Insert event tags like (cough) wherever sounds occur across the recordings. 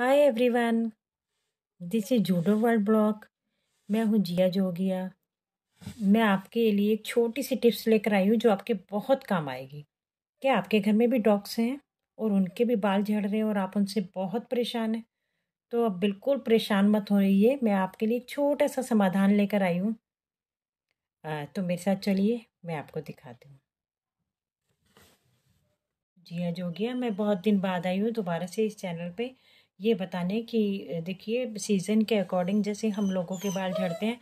hi everyone this is judo world blog मैं हूँ जिया जोगिया मैं आपके लिए एक छोटी सी टिप्स लेकर आई हूँ जो आपके बहुत काम आएगी क्या आपके घर में भी डॉग्स हैं और उनके भी बाल झड़ रहे हैं और आप उनसे बहुत परेशान हैं तो आप बिल्कुल परेशान मत हो रही है मैं आपके लिए छोटा सा समाधान लेकर आई हूँ तो मेरे साथ चलिए मैं आपको दिखाती हूँ जिया जोगिया मैं बहुत दिन बाद आई हूँ दोबारा से इस चैनल पे ये बताने कि देखिए सीज़न के अकॉर्डिंग जैसे हम लोगों के बाल झड़ते हैं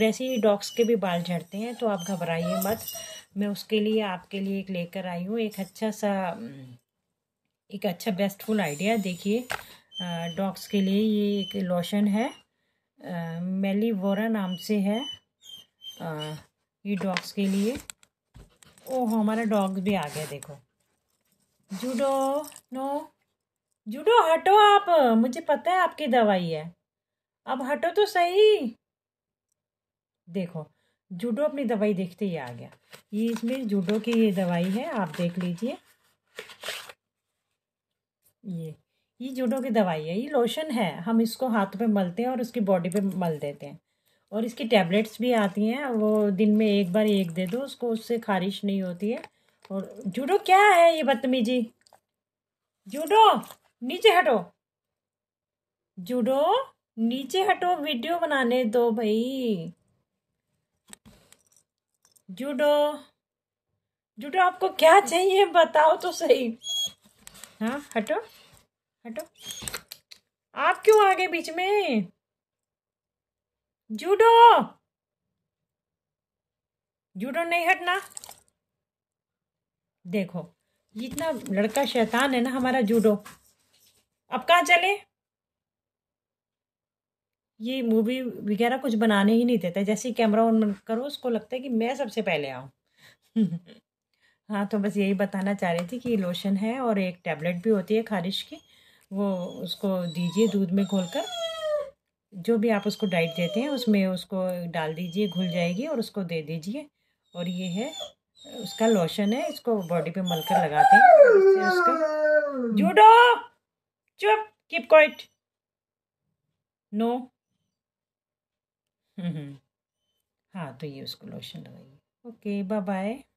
वैसे ही डॉग्स के भी बाल झड़ते हैं तो आप घबराइए मत मैं उसके लिए आपके लिए एक लेकर आई हूँ एक अच्छा सा एक अच्छा बेस्टफुल आइडिया देखिए डॉग्स के लिए ये एक लोशन है मेलीवोरा नाम से है आ, ये डॉग्स के लिए ओह हमारा डॉग भी आ गया देखो जूडो नो जूडो हटो आप मुझे पता है आपकी दवाई है अब हटो तो सही देखो जूडो अपनी दवाई देखते ही आ गया ये इसमें जूडो की ये दवाई है आप देख लीजिए ये ये जूडो की दवाई है ये लोशन है हम इसको हाथ पे मलते हैं और उसकी बॉडी पे मल देते हैं और इसकी टैबलेट्स भी आती हैं वो दिन में एक बार एक दे दो उसको उससे खारिश नहीं होती है और जूडो क्या है ये बदतमीजी जूडो नीचे हटो जुड़ो नीचे हटो वीडियो बनाने दो भाई जुड़ो जुड़ो आपको क्या चाहिए बताओ तो सही हाँ हटो हटो आप क्यों आ गए बीच में जुड़ो जुड़ो नहीं हटना देखो जितना लड़का शैतान है ना हमारा जूडो अब कहाँ चले ये मूवी वगैरह कुछ बनाने ही नहीं देता जैसे ही कैमरा ऑन करो उसको लगता है कि मैं सबसे पहले आऊँ (laughs) हाँ तो बस यही बताना चाह रही थी कि लोशन है और एक टैबलेट भी होती है खारिश की वो उसको दीजिए दूध में घोल कर जो भी आप उसको डाइट देते हैं उसमें उसको डाल दीजिए घुल जाएगी और उसको दे दीजिए और ये है उसका लोशन है इसको बॉडी पे मलकर लगाते हैं जुडो उसका judo keep quiet no hmm हाँ तो ये उसको लोशन लगाइए ओके बाय बाय